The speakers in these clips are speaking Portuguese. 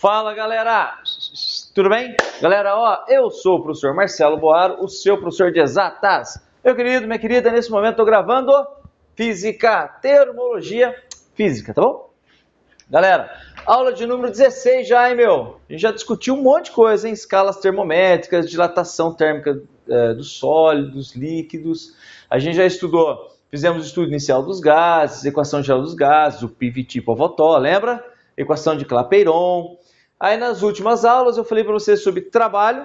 Fala galera, tudo bem? Galera, ó, eu sou o professor Marcelo Boaro, o seu professor de exatas. Meu querido, minha querida, nesse momento estou gravando Física, Termologia Física, tá bom? Galera, aula de número 16 já, hein, meu? A gente já discutiu um monte de coisa, hein? Escalas termométricas, dilatação térmica é, dos sólidos, líquidos. A gente já estudou, fizemos o estudo inicial dos gases, equação geral dos gases, o PVT povotó, lembra? Equação de Clapeyron, Aí nas últimas aulas eu falei para vocês sobre trabalho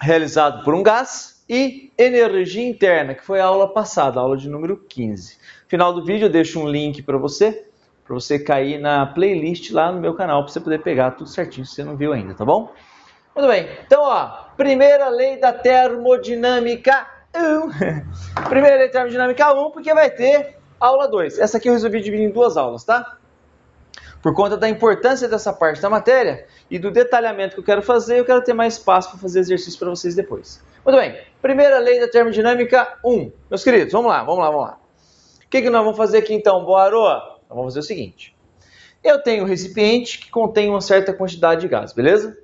realizado por um gás e energia interna, que foi a aula passada, a aula de número 15. No final do vídeo eu deixo um link para você, para você cair na playlist lá no meu canal, para você poder pegar tudo certinho se você não viu ainda, tá bom? Muito bem, então ó, primeira lei da termodinâmica 1. Primeira lei da termodinâmica 1, porque vai ter aula 2. Essa aqui eu resolvi dividir em duas aulas, tá? por conta da importância dessa parte da matéria e do detalhamento que eu quero fazer, eu quero ter mais espaço para fazer exercício para vocês depois. Muito bem, primeira lei da termodinâmica 1. Meus queridos, vamos lá, vamos lá, vamos lá. O que, que nós vamos fazer aqui então, Boaroa? Nós vamos fazer o seguinte. Eu tenho um recipiente que contém uma certa quantidade de gás, beleza?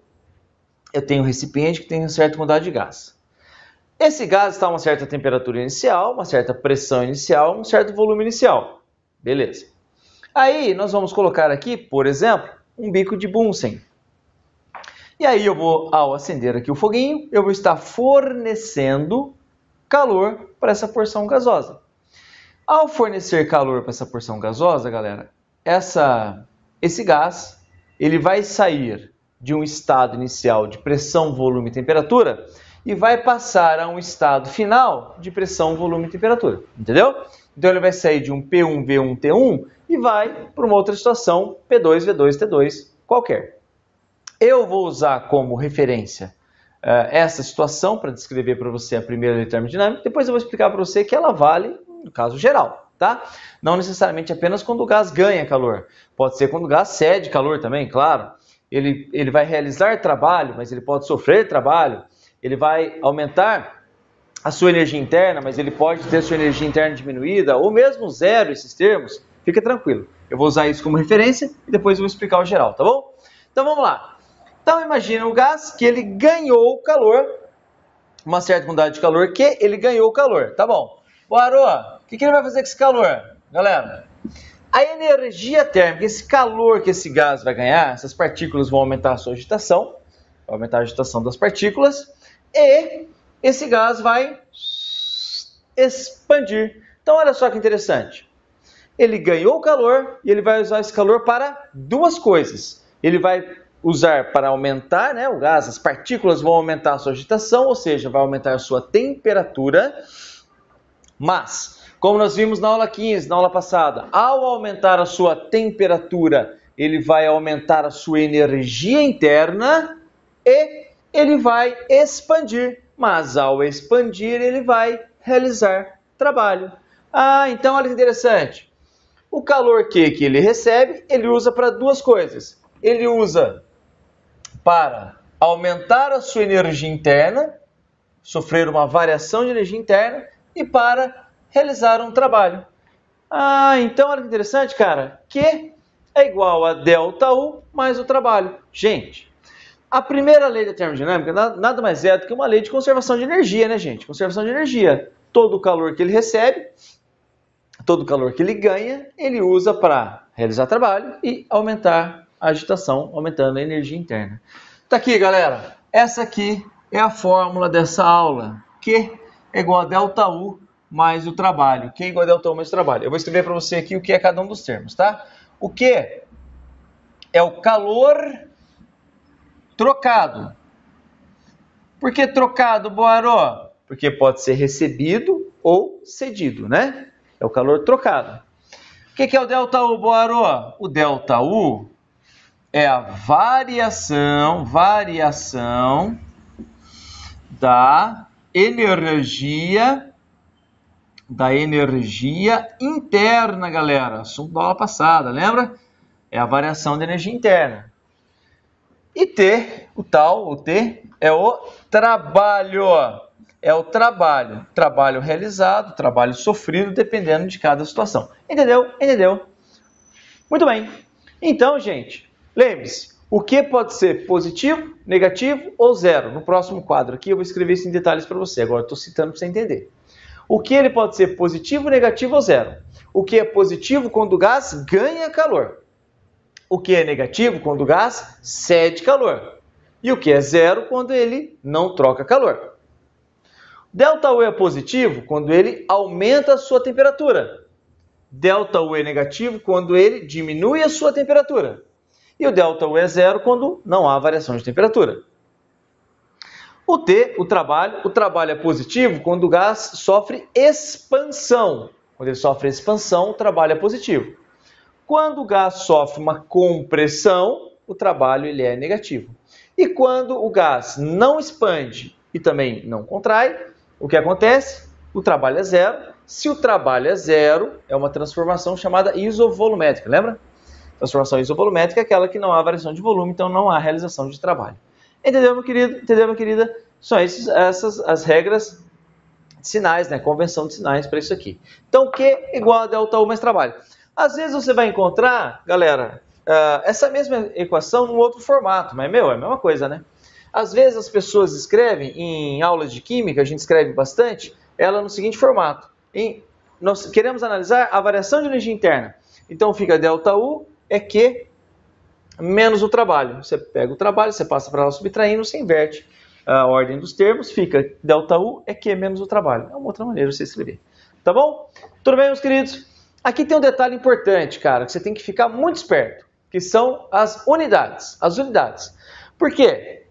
Eu tenho um recipiente que tem uma certa quantidade de gás. Esse gás está a uma certa temperatura inicial, uma certa pressão inicial, um certo volume inicial. Beleza. Aí nós vamos colocar aqui, por exemplo, um bico de Bunsen. E aí eu vou, ao acender aqui o foguinho, eu vou estar fornecendo calor para essa porção gasosa. Ao fornecer calor para essa porção gasosa, galera, essa, esse gás ele vai sair de um estado inicial de pressão, volume e temperatura e vai passar a um estado final de pressão, volume e temperatura. Entendeu? Então ele vai sair de um P1, V1, T1 e vai para uma outra situação, P2, V2, T2, qualquer. Eu vou usar como referência uh, essa situação para descrever para você a primeira lei termodinâmica, depois eu vou explicar para você que ela vale no caso geral, tá? Não necessariamente apenas quando o gás ganha calor, pode ser quando o gás cede calor também, claro. Ele, ele vai realizar trabalho, mas ele pode sofrer trabalho, ele vai aumentar a sua energia interna, mas ele pode ter a sua energia interna diminuída, ou mesmo zero, esses termos, fica tranquilo. Eu vou usar isso como referência e depois eu vou explicar o geral, tá bom? Então vamos lá. Então imagina o gás que ele ganhou calor, uma certa quantidade de calor que ele ganhou calor, tá bom? O Aro, o que, que ele vai fazer com esse calor, galera? A energia térmica, esse calor que esse gás vai ganhar, essas partículas vão aumentar a sua agitação, vai aumentar a agitação das partículas, e esse gás vai expandir. Então, olha só que interessante. Ele ganhou calor e ele vai usar esse calor para duas coisas. Ele vai usar para aumentar né, o gás, as partículas vão aumentar a sua agitação, ou seja, vai aumentar a sua temperatura. Mas, como nós vimos na aula 15, na aula passada, ao aumentar a sua temperatura, ele vai aumentar a sua energia interna e ele vai expandir mas ao expandir ele vai realizar trabalho. Ah, então olha que interessante. O calor que, que ele recebe, ele usa para duas coisas. Ele usa para aumentar a sua energia interna, sofrer uma variação de energia interna e para realizar um trabalho. Ah, então olha que interessante, cara. Q é igual a delta U mais o trabalho. Gente, a primeira lei da termodinâmica nada mais é do que uma lei de conservação de energia, né, gente? Conservação de energia. Todo o calor que ele recebe, todo o calor que ele ganha, ele usa para realizar trabalho e aumentar a agitação, aumentando a energia interna. Tá aqui, galera. Essa aqui é a fórmula dessa aula, Q é igual a delta U mais o trabalho. Q é igual a delta U mais o trabalho. Eu vou escrever para você aqui o que é cada um dos termos, tá? O Q é o calor trocado. Por que trocado, Boaró? Porque pode ser recebido ou cedido, né? É o calor trocado. O que é o delta U, Boaró? O delta U é a variação, variação da energia da energia interna, galera. Assunto da aula passada, lembra? É a variação da energia interna. T, o tal, o T, é o trabalho. É o trabalho. Trabalho realizado, trabalho sofrido, dependendo de cada situação. Entendeu? Entendeu? Muito bem. Então, gente, lembre-se, o que pode ser positivo, negativo ou zero? No próximo quadro aqui eu vou escrever isso em detalhes para você. Agora estou citando para você entender. O que ele pode ser positivo, negativo ou zero? O que é positivo quando o gás ganha calor? O que é negativo quando o gás cede calor. E o que é zero quando ele não troca calor. Delta U é positivo quando ele aumenta a sua temperatura. Delta U é negativo quando ele diminui a sua temperatura. E o delta U é zero quando não há variação de temperatura. O T, o trabalho, o trabalho é positivo quando o gás sofre expansão. Quando ele sofre expansão, o trabalho é positivo. Quando o gás sofre uma compressão, o trabalho ele é negativo. E quando o gás não expande e também não contrai, o que acontece? O trabalho é zero. Se o trabalho é zero, é uma transformação chamada isovolumétrica, lembra? Transformação isovolumétrica é aquela que não há variação de volume, então não há realização de trabalho. Entendeu, meu querido? Entendeu, minha querida? São esses, essas as regras de sinais, né? Convenção de sinais para isso aqui. Então, Q igual a delta U mais trabalho. Às vezes você vai encontrar, galera, ah, essa mesma equação num outro formato, mas meu, é a mesma coisa, né? Às vezes as pessoas escrevem em aulas de química, a gente escreve bastante, ela no seguinte formato. Em, nós queremos analisar a variação de energia interna. Então fica delta U é Q menos o trabalho. Você pega o trabalho, você passa para lá subtraindo, você inverte a ordem dos termos, fica delta U é Q menos o trabalho. É uma outra maneira de você escrever. Tá bom? Tudo bem, meus queridos? Aqui tem um detalhe importante, cara, que você tem que ficar muito esperto, que são as unidades. As unidades. Por quê?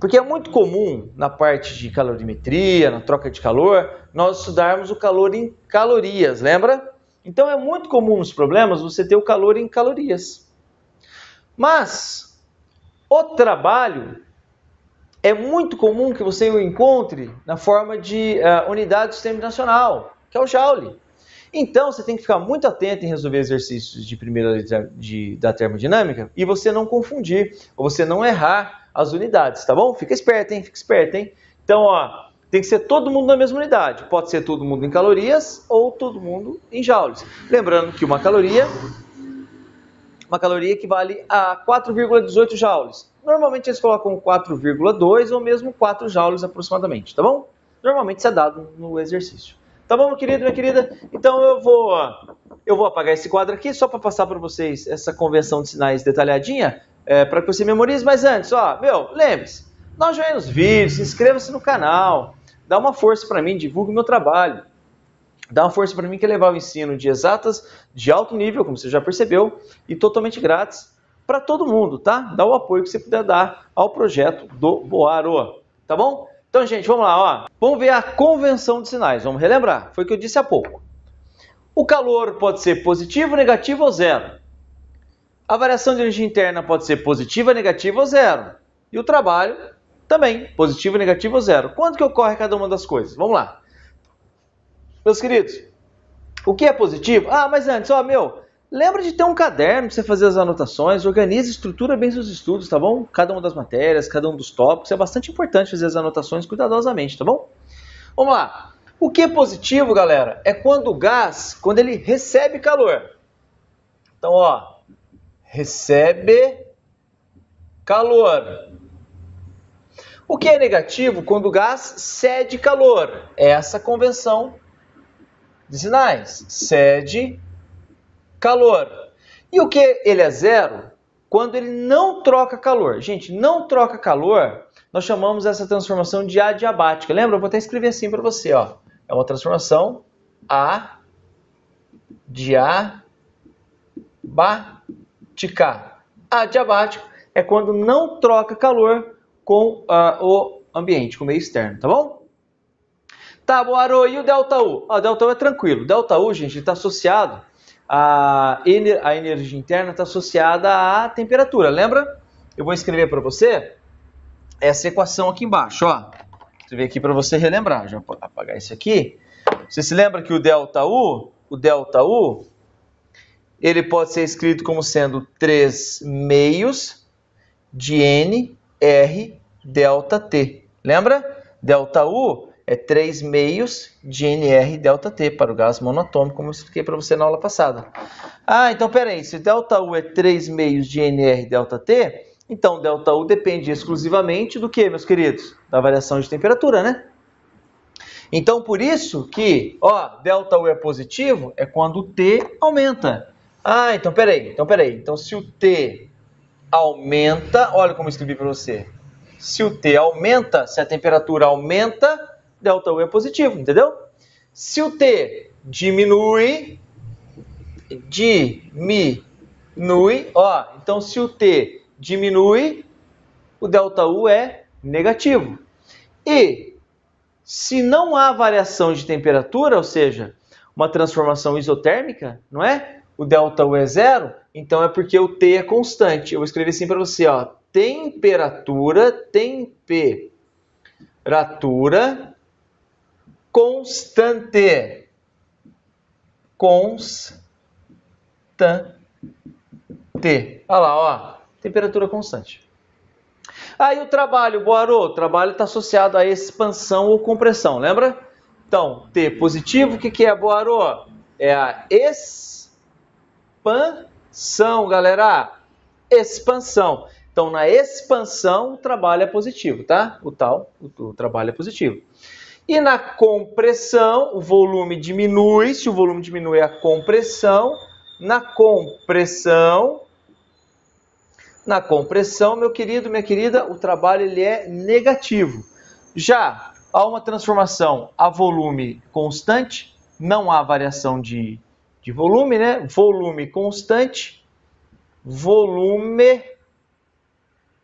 Porque é muito comum na parte de calorimetria, na troca de calor, nós estudarmos o calor em calorias, lembra? Então é muito comum nos problemas você ter o calor em calorias. Mas o trabalho é muito comum que você o encontre na forma de uh, unidade do sistema nacional, que é o Joule. Então você tem que ficar muito atento em resolver exercícios de primeira lei de, da termodinâmica e você não confundir, ou você não errar as unidades, tá bom? Fica esperto, hein? Fica esperto, hein? Então, ó, tem que ser todo mundo na mesma unidade. Pode ser todo mundo em calorias ou todo mundo em joules. Lembrando que uma caloria uma caloria equivale a 4,18 joules. Normalmente eles colocam 4,2 ou mesmo 4 joules aproximadamente, tá bom? Normalmente isso é dado no exercício. Tá bom, querido, minha querida? Então eu vou, eu vou apagar esse quadro aqui só para passar para vocês essa convenção de sinais detalhadinha, é, para que você memorize. Mas antes, ó, meu, lembre-se, dá um joinha nos vídeos, inscreva-se no canal, dá uma força para mim, divulgue meu trabalho. Dá uma força para mim que é levar o ensino de exatas, de alto nível, como você já percebeu, e totalmente grátis para todo mundo, tá? Dá o apoio que você puder dar ao projeto do Boaro, tá bom? Então, gente, vamos lá, ó. Vamos ver a convenção de sinais. Vamos relembrar. Foi o que eu disse há pouco. O calor pode ser positivo, negativo ou zero. A variação de energia interna pode ser positiva, negativa ou zero. E o trabalho também, positivo, negativo ou zero. Quando que ocorre cada uma das coisas? Vamos lá. Meus queridos, o que é positivo? Ah, mas antes, ó, meu, Lembra de ter um caderno para você fazer as anotações, organize, estrutura bem seus estudos, tá bom? Cada uma das matérias, cada um dos tópicos, é bastante importante fazer as anotações cuidadosamente, tá bom? Vamos lá. O que é positivo, galera, é quando o gás, quando ele recebe calor. Então, ó, recebe calor. O que é negativo quando o gás cede calor? É essa convenção de sinais. Cede calor. E o que ele é zero? Quando ele não troca calor. Gente, não troca calor, nós chamamos essa transformação de adiabática. Lembra? Eu vou até escrever assim para você. Ó. É uma transformação adiabática. Adiabático é quando não troca calor com uh, o ambiente, com o meio externo, tá bom? Tá, Boaro, e o delta U? o delta U é tranquilo. O delta U, gente, está associado a, a energia interna está associada à temperatura, lembra? Eu vou escrever para você essa equação aqui embaixo, ó. Escrever aqui para você relembrar, já apagar isso aqui. Você se lembra que o delta U, o delta U, ele pode ser escrito como sendo 3 meios de N R delta T. Lembra? Delta U é 3 meios de NR delta T para o gás monatômico, como eu expliquei para você na aula passada. Ah, então peraí, se delta U é 3 meios de NR delta T, então delta U depende exclusivamente do que, meus queridos? Da variação de temperatura, né? Então por isso que, ó, delta U é positivo é quando o T aumenta. Ah, então peraí, então peraí. Então se o T aumenta, olha como eu escrevi para você. Se o T aumenta, se a temperatura aumenta, delta U é positivo, entendeu? Se o T diminui, diminui, ó, então se o T diminui, o delta U é negativo. E se não há variação de temperatura, ou seja, uma transformação isotérmica, não é? O delta U é zero, então é porque o T é constante. Eu vou escrever assim para você, ó, temperatura, temperatura constante. Constante. Olha lá, ó, temperatura constante. Aí o trabalho, Boarô, o trabalho está associado à expansão ou compressão, lembra? Então, T positivo, o que, que é, Boarô? É a expansão, galera. Expansão. Então, na expansão, o trabalho é positivo, tá? O tal, o, o trabalho é positivo. E na compressão, o volume diminui. Se o volume diminui, a compressão. Na compressão, na compressão, meu querido, minha querida, o trabalho ele é negativo. Já há uma transformação a volume constante, não há variação de, de volume, né? Volume constante, volume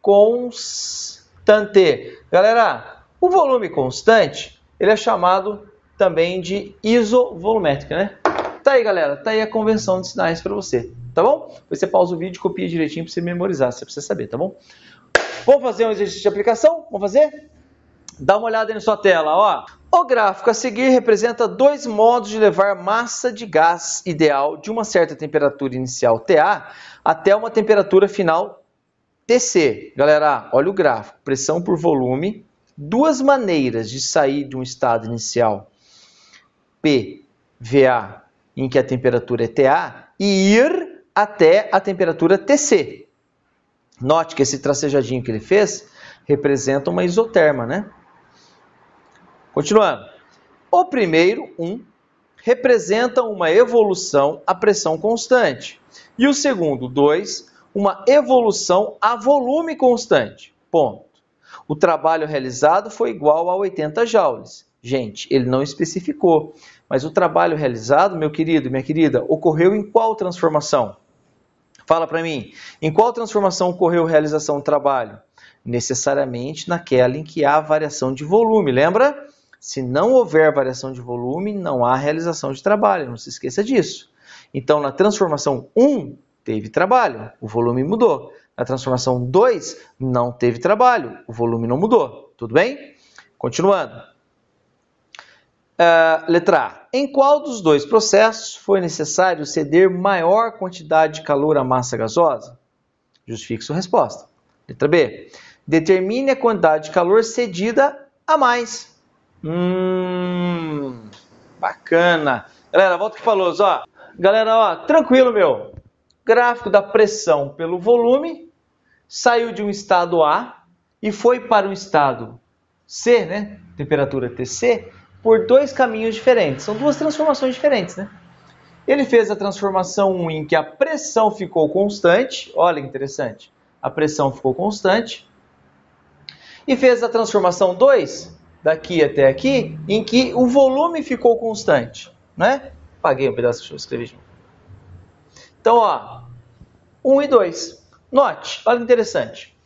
constante. Galera, o volume constante ele é chamado também de isovolumétrica, né? Tá aí, galera. Tá aí a convenção de sinais para você, tá bom? Você pausa o vídeo e copia direitinho para você memorizar, você precisa saber, tá bom? Vamos fazer um exercício de aplicação? Vamos fazer? Dá uma olhada aí na sua tela, ó. O gráfico a seguir representa dois modos de levar massa de gás ideal de uma certa temperatura inicial TA até uma temperatura final TC. Galera, olha o gráfico, pressão por volume duas maneiras de sair de um estado inicial PVA, em que a temperatura é TA, e ir até a temperatura TC. Note que esse tracejadinho que ele fez representa uma isoterma, né? Continuando. O primeiro, 1, um, representa uma evolução à pressão constante. E o segundo, 2, uma evolução a volume constante. Ponto. O trabalho realizado foi igual a 80 joules. Gente, ele não especificou, mas o trabalho realizado, meu querido, minha querida, ocorreu em qual transformação? Fala para mim, em qual transformação ocorreu a realização do trabalho? Necessariamente naquela em que há variação de volume, lembra? Se não houver variação de volume, não há realização de trabalho, não se esqueça disso. Então, na transformação 1, teve trabalho, o volume mudou. A transformação 2, não teve trabalho, o volume não mudou. Tudo bem? Continuando. Uh, letra A. Em qual dos dois processos foi necessário ceder maior quantidade de calor à massa gasosa? Justifique sua resposta. Letra B. Determine a quantidade de calor cedida a mais. Hum, bacana. Galera, volta que falou, Ó. Galera, ó, tranquilo, meu. Gráfico da pressão pelo volume saiu de um estado A e foi para um estado C, né? temperatura TC, por dois caminhos diferentes. São duas transformações diferentes, né? Ele fez a transformação 1 em que a pressão ficou constante, olha que interessante, a pressão ficou constante, e fez a transformação 2, daqui até aqui, em que o volume ficou constante, né? Paguei um pedaço, que eu escrevi. Então, ó, 1 e 2. Note, olha interessante.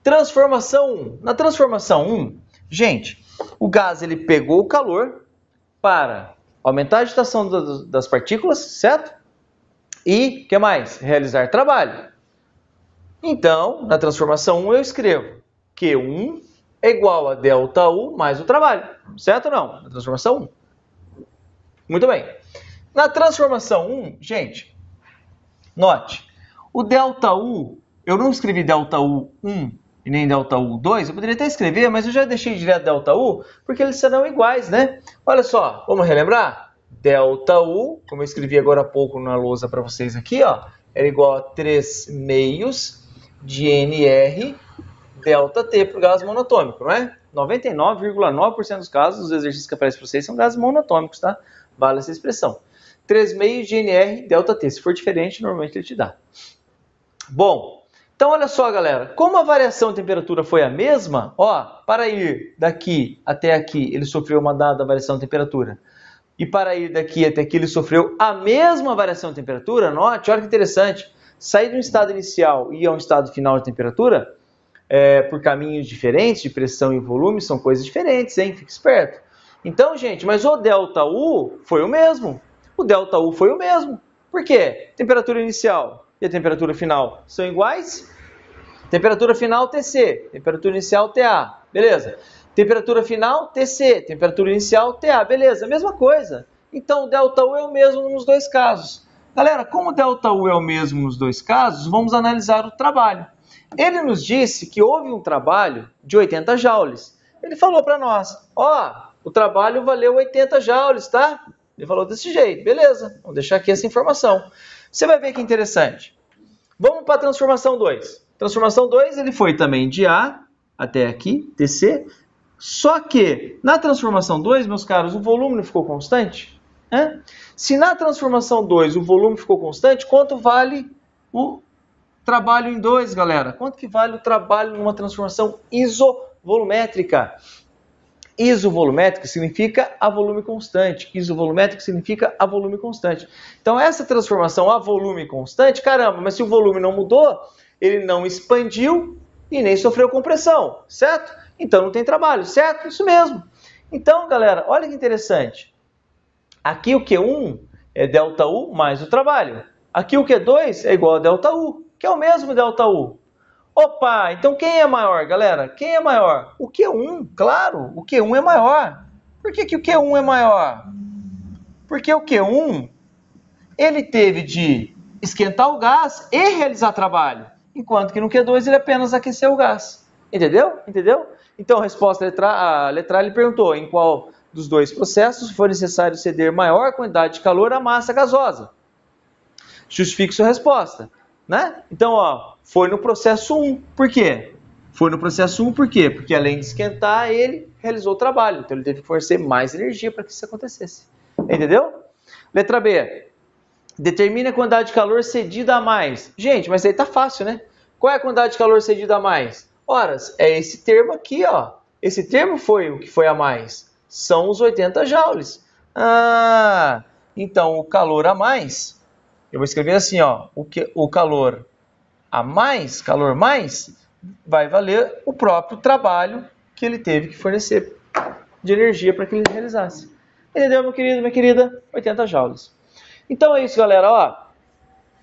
Transformação 1. Na transformação 1, gente, o gás ele pegou o calor para aumentar a agitação das partículas, certo? E, o que mais? Realizar trabalho. Então, na transformação 1, eu escrevo que 1 é igual a delta U mais o trabalho, certo ou não? Na transformação 1. Muito bem. Na transformação 1, gente, note, o delta U eu não escrevi delta U 1 e nem delta U 2, eu poderia até escrever, mas eu já deixei direto delta U, porque eles serão iguais, né? Olha só, vamos relembrar? Delta U, como eu escrevi agora há pouco na lousa para vocês aqui, ó, era igual a 3 meios de NR delta T para o gás monatômico, não é? 99,9% dos casos, os exercícios que aparecem para vocês são gases monatômicos, tá? Vale essa expressão. 3 meios de NR delta T. Se for diferente, normalmente ele te dá. Bom, então, olha só, galera, como a variação de temperatura foi a mesma, ó, para ir daqui até aqui, ele sofreu uma dada variação de temperatura. E para ir daqui até aqui, ele sofreu a mesma variação de temperatura. Note, olha que interessante. Sair de um estado inicial e ir a um estado final de temperatura, é, por caminhos diferentes, de pressão e volume, são coisas diferentes, hein? Fique esperto. Então, gente, mas o delta U foi o mesmo. O delta U foi o mesmo. Por quê? Temperatura inicial, e a temperatura final são iguais. Temperatura final TC, temperatura inicial TA, beleza. Temperatura final TC, temperatura inicial TA, beleza, mesma coisa. Então, delta U é o mesmo nos dois casos. Galera, como delta U é o mesmo nos dois casos, vamos analisar o trabalho. Ele nos disse que houve um trabalho de 80 joules. Ele falou para nós, ó, oh, o trabalho valeu 80 joules, tá? Ele falou desse jeito, beleza, vamos deixar aqui essa informação. Você vai ver que é interessante. Vamos para a transformação 2. Transformação 2 ele foi também de A até aqui, TC. Só que na transformação 2, meus caros, o volume não ficou constante? Né? Se na transformação 2 o volume ficou constante, quanto vale o trabalho em 2, galera? Quanto que vale o trabalho numa transformação isovolumétrica? isovolumétrica significa a volume constante, isovolumétrica significa a volume constante. Então essa transformação a volume constante, caramba, mas se o volume não mudou, ele não expandiu e nem sofreu compressão, certo? Então não tem trabalho, certo? Isso mesmo. Então, galera, olha que interessante. Aqui o Q1 é delta U mais o trabalho. Aqui o Q2 é igual a delta U, que é o mesmo delta U. Opa, então quem é maior, galera? Quem é maior? O Q1, claro, o Q1 é maior. Por que, que o Q1 é maior? Porque o Q1 ele teve de esquentar o gás e realizar trabalho, enquanto que no Q2 ele apenas aqueceu o gás. Entendeu? Entendeu? Então, a resposta letra A, letra a, ele perguntou em qual dos dois processos foi necessário ceder maior quantidade de calor à massa gasosa. Justifique sua resposta. Né? Então, ó, foi no processo 1. Por quê? Foi no processo 1 por quê? Porque além de esquentar, ele realizou o trabalho. Então ele teve que fornecer mais energia para que isso acontecesse. Entendeu? Letra B. Determine a quantidade de calor cedida a mais. Gente, mas aí tá fácil, né? Qual é a quantidade de calor cedida a mais? Horas, é esse termo aqui, ó. Esse termo foi o que foi a mais. São os 80 joules. Ah, então o calor a mais eu vou escrever assim, ó, o, que, o calor a mais, calor mais, vai valer o próprio trabalho que ele teve que fornecer de energia para que ele realizasse. Entendeu, meu querido, minha querida? 80 joules. Então é isso, galera, ó.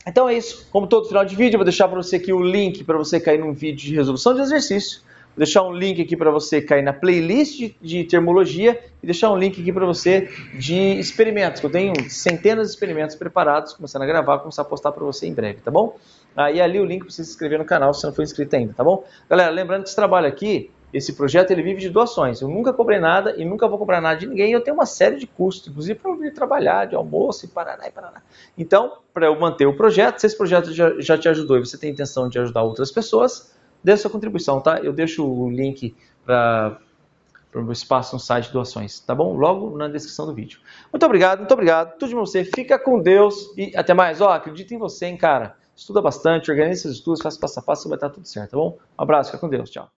Então é isso. Como todo final de vídeo, eu vou deixar para você aqui o link para você cair num vídeo de resolução de exercício Vou deixar um link aqui para você cair na playlist de, termologia e deixar um link aqui para você de experimentos, que eu tenho centenas de experimentos preparados, começando a gravar, começar a postar para você em breve, tá bom? Aí ah, ali o link para você se inscrever no canal se você não for inscrito ainda, tá bom? Galera, lembrando que esse trabalho aqui, esse projeto, ele vive de doações. Eu nunca cobrei nada e nunca vou cobrar nada de ninguém. Eu tenho uma série de custos, inclusive para eu vir trabalhar, de almoço e paraná e paraná. Então, para eu manter o projeto, se esse projeto já, já te ajudou e você tem intenção de ajudar outras pessoas, dê sua contribuição, tá? Eu deixo o link para o espaço no site doações, tá bom? Logo na descrição do vídeo. Muito obrigado, muito obrigado. Tudo de você. Fica com Deus e até mais. Ó, acredita em você, hein, cara. Estuda bastante, organiza seus estudos, faça passo a passo, vai dar tudo certo, tá bom? Um abraço, fica com Deus, tchau.